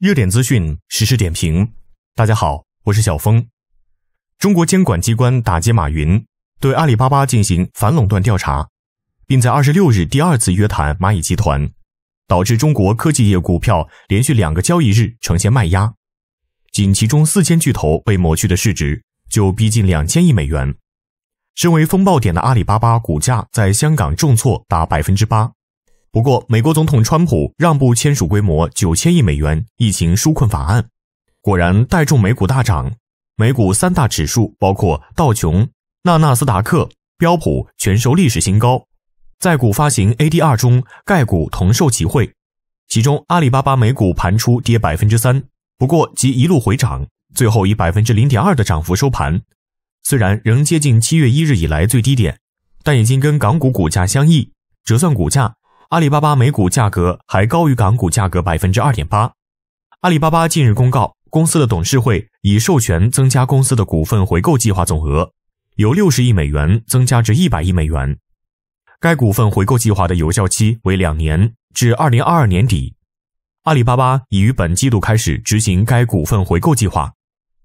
热点资讯，实时点评。大家好，我是小峰。中国监管机关打击马云，对阿里巴巴进行反垄断调查，并在二十六日第二次约谈蚂蚁集团，导致中国科技业股票连续两个交易日呈现卖压。仅其中四千巨头被抹去的市值就逼近两千亿美元。身为风暴点的阿里巴巴股价在香港重挫达百分之八。不过，美国总统川普让步签署规模九千亿美元疫情纾困法案，果然带动美股大涨。美股三大指数包括道琼、纳纳斯达克、标普全收历史新高。在股发行 ADR 中，概股同受其惠，其中阿里巴巴美股盘出跌百分之三，不过即一路回涨，最后以百分之零点二的涨幅收盘。虽然仍接近七月一日以来最低点，但已经跟港股股价相异折算股价。阿里巴巴美股价格还高于港股价格百分之二点八。阿里巴巴近日公告，公司的董事会已授权增加公司的股份回购计划总额，由六十亿美元增加至一百亿美元。该股份回购计划的有效期为两年，至二零二二年底。阿里巴巴已于本季度开始执行该股份回购计划。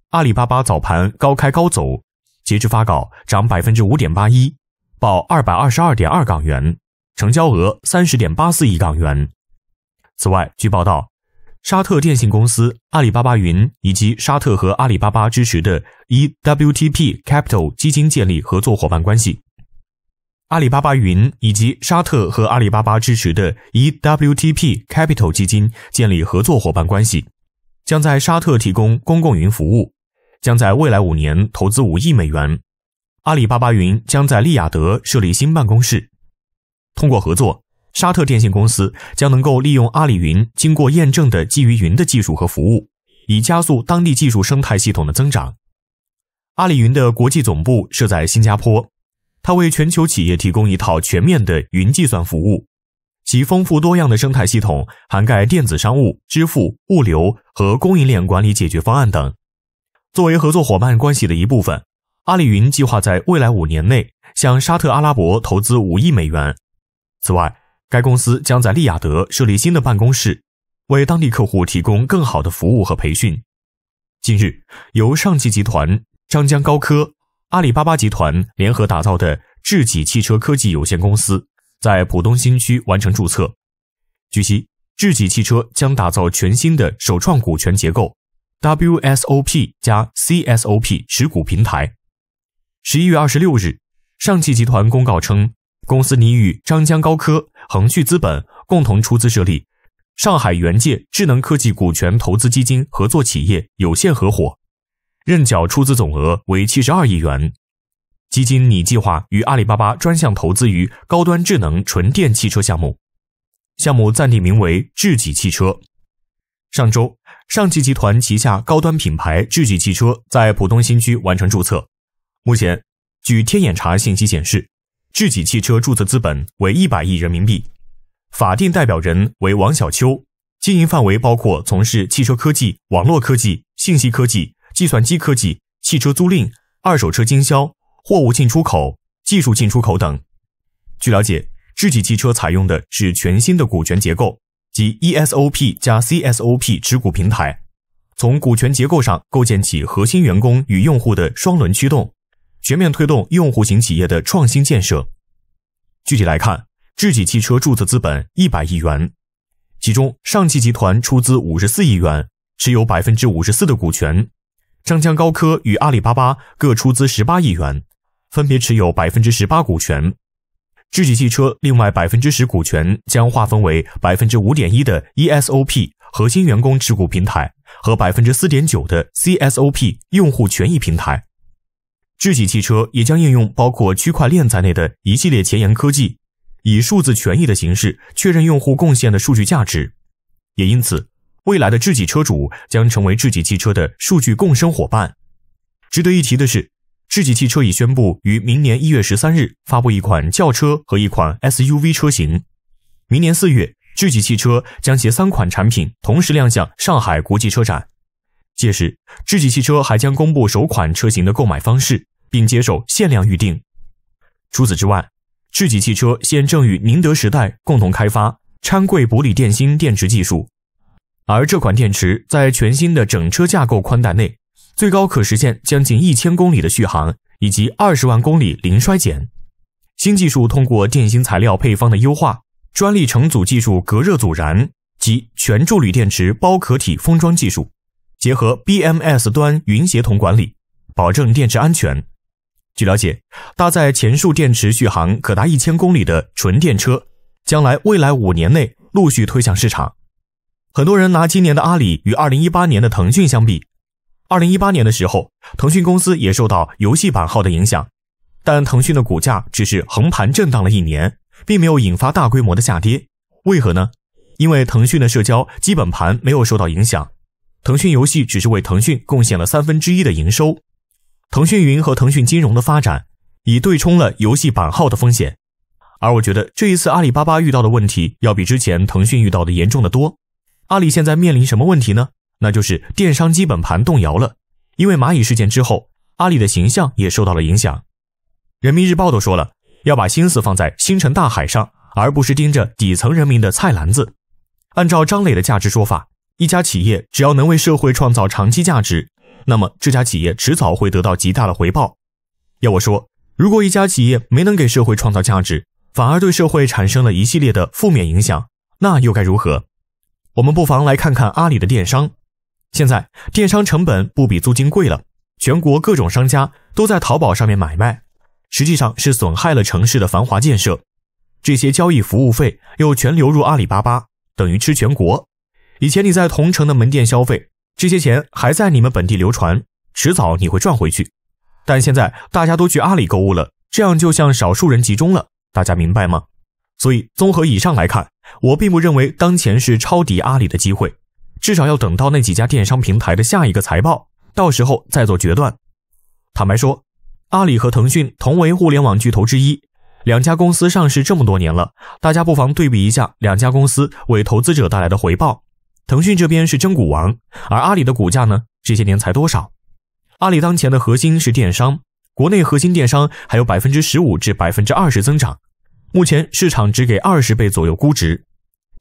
阿里巴巴早盘高开高走，截至发稿涨百分之五点八一，报二百二十二点二港元。成交额三十点八四亿港元。此外，据报道，沙特电信公司、阿里巴巴云以及沙特和阿里巴巴支持的 EWTP Capital 基金建立合作伙伴关系。阿里巴巴云以及沙特和阿里巴巴支持的 EWTP Capital 基金建立合作伙伴关系，将在沙特提供公共云服务，将在未来五年投资五亿美元。阿里巴巴云将在利雅得设立新办公室。通过合作，沙特电信公司将能够利用阿里云经过验证的基于云的技术和服务，以加速当地技术生态系统的增长。阿里云的国际总部设在新加坡，它为全球企业提供一套全面的云计算服务，其丰富多样的生态系统涵盖电子商务、支付、物流和供应链管理解决方案等。作为合作伙伴关系的一部分，阿里云计划在未来五年内向沙特阿拉伯投资五亿美元。此外，该公司将在利雅得设立新的办公室，为当地客户提供更好的服务和培训。近日，由上汽集团、张江高科、阿里巴巴集团联合打造的智己汽车科技有限公司在浦东新区完成注册。据悉，智己汽车将打造全新的首创股权结构，WSOP 加 CSOP 持股平台。十一月二十六日，上汽集团公告称。公司拟与张江高科、恒旭资本共同出资设立上海元界智能科技股权投资基金合作企业有限合伙，认缴出资总额为七十二亿元。基金拟计划与阿里巴巴专项投资于高端智能纯电汽车项目，项目暂定名为智己汽车。上周，上汽集团旗下高端品牌智己汽车在浦东新区完成注册。目前，据天眼查信息显示。智己汽车注册资本为一百亿人民币，法定代表人为王小秋，经营范围包括从事汽车科技、网络科技、信息科技、计算机科技、汽车租赁、二手车经销、货物进出口、技术进出口等。据了解，智己汽车采用的是全新的股权结构，即 ESOP 加 CSOP 持股平台，从股权结构上构建起核心员工与用户的双轮驱动。全面推动用户型企业的创新建设。具体来看，智己汽车注册资本一百亿元，其中上汽集团出资五十四亿元，持有百分之五十四的股权；张江高科与阿里巴巴各出资十八亿元，分别持有百分之十八股权。智己汽车另外百分之十股权将划分为百分之五点一的 ESOP 核心员工持股平台和百分之四点九的 CSOP 用户权益平台。智己汽车也将应用包括区块链在内的一系列前沿科技，以数字权益的形式确认用户贡献的数据价值。也因此，未来的智己车主将成为智己汽车的数据共生伙伴。值得一提的是，智己汽车已宣布于明年一月十三日发布一款轿车和一款 SUV 车型。明年四月，智己汽车将携三款产品同时亮相上海国际车展。届时，智己汽车还将公布首款车型的购买方式。并接受限量预定。除此之外，智己汽车现正与宁德时代共同开发掺柜玻锂电芯电池技术，而这款电池在全新的整车架构宽带内，最高可实现将近一千公里的续航以及二十万公里零衰减。新技术通过电芯材料配方的优化、专利成组技术、隔热阻燃及全铸铝电池包壳体封装技术，结合 BMS 端云协同管理，保证电池安全。据了解，搭载前述电池续航可达一千公里的纯电车，将来未来五年内陆续推向市场。很多人拿今年的阿里与二零一八年的腾讯相比，二零一八年的时候，腾讯公司也受到游戏版号的影响，但腾讯的股价只是横盘震荡了一年，并没有引发大规模的下跌。为何呢？因为腾讯的社交基本盘没有受到影响，腾讯游戏只是为腾讯贡献了三分之一的营收。腾讯云和腾讯金融的发展，以对冲了游戏版号的风险，而我觉得这一次阿里巴巴遇到的问题，要比之前腾讯遇到的严重的多。阿里现在面临什么问题呢？那就是电商基本盘动摇了，因为蚂蚁事件之后，阿里的形象也受到了影响。人民日报都说了，要把心思放在星辰大海上，而不是盯着底层人民的菜篮子。按照张磊的价值说法，一家企业只要能为社会创造长期价值。那么这家企业迟早会得到极大的回报。要我说，如果一家企业没能给社会创造价值，反而对社会产生了一系列的负面影响，那又该如何？我们不妨来看看阿里的电商。现在电商成本不比租金贵了，全国各种商家都在淘宝上面买卖，实际上是损害了城市的繁华建设。这些交易服务费又全流入阿里巴巴，等于吃全国。以前你在同城的门店消费。这些钱还在你们本地流传，迟早你会赚回去。但现在大家都去阿里购物了，这样就像少数人集中了，大家明白吗？所以综合以上来看，我并不认为当前是抄底阿里的机会，至少要等到那几家电商平台的下一个财报，到时候再做决断。坦白说，阿里和腾讯同为互联网巨头之一，两家公司上市这么多年了，大家不妨对比一下两家公司为投资者带来的回报。腾讯这边是真股王，而阿里的股价呢，这些年才多少？阿里当前的核心是电商，国内核心电商还有百分之十五至百分之二十增长，目前市场只给二十倍左右估值，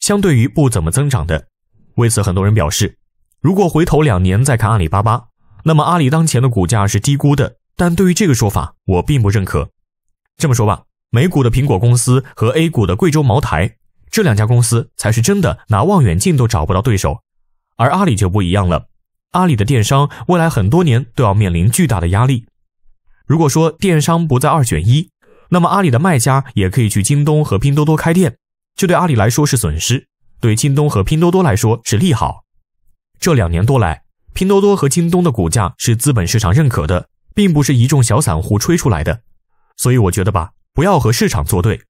相对于不怎么增长的。为此，很多人表示，如果回头两年再看阿里巴巴，那么阿里当前的股价是低估的。但对于这个说法，我并不认可。这么说吧，美股的苹果公司和 A 股的贵州茅台。这两家公司才是真的拿望远镜都找不到对手，而阿里就不一样了。阿里的电商未来很多年都要面临巨大的压力。如果说电商不再二选一，那么阿里的卖家也可以去京东和拼多多开店，这对阿里来说是损失，对京东和拼多多来说是利好。这两年多来，拼多多和京东的股价是资本市场认可的，并不是一众小散户吹出来的。所以我觉得吧，不要和市场作对。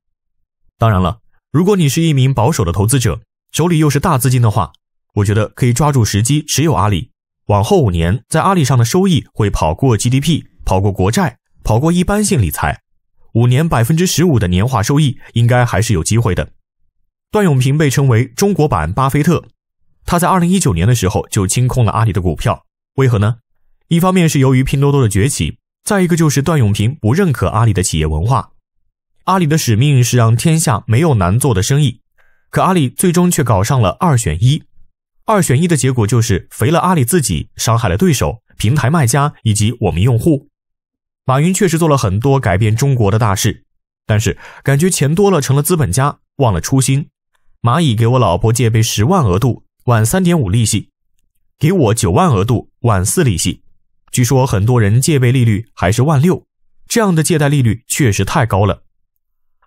当然了。如果你是一名保守的投资者，手里又是大资金的话，我觉得可以抓住时机持有阿里。往后五年，在阿里上的收益会跑过 GDP，跑过国债，跑过一般性理财。五年百分之十五的年化收益，应该还是有机会的。段永平被称为中国版巴菲特，他在二零一九年的时候就清空了阿里的股票，为何呢？一方面是由于拼多多的崛起，再一个就是段永平不认可阿里的企业文化。阿里的使命是让天下没有难做的生意，可阿里最终却搞上了二选一，二选一的结果就是肥了阿里自己，伤害了对手、平台卖家以及我们用户。马云确实做了很多改变中国的大事，但是感觉钱多了成了资本家，忘了初心。蚂蚁给我老婆借呗十万额度，晚三点五利息；给我九万额度，晚四利息。据说很多人借呗利率还是万六，这样的借贷利率确实太高了。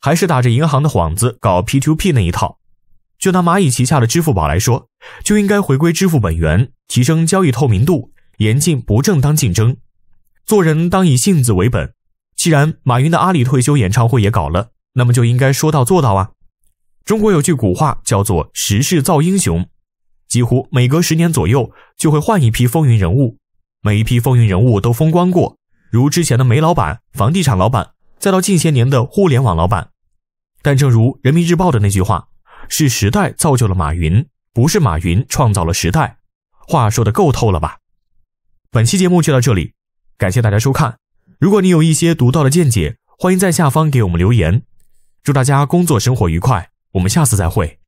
还是打着银行的幌子搞 P2P 那一套。就拿蚂蚁旗下的支付宝来说，就应该回归支付本源，提升交易透明度，严禁不正当竞争。做人当以性子为本。既然马云的阿里退休演唱会也搞了，那么就应该说到做到啊。中国有句古话叫做“时势造英雄”，几乎每隔十年左右就会换一批风云人物。每一批风云人物都风光过，如之前的煤老板、房地产老板。再到近些年的互联网老板，但正如人民日报的那句话，是时代造就了马云，不是马云创造了时代。话说的够透了吧？本期节目就到这里，感谢大家收看。如果你有一些独到的见解，欢迎在下方给我们留言。祝大家工作生活愉快，我们下次再会。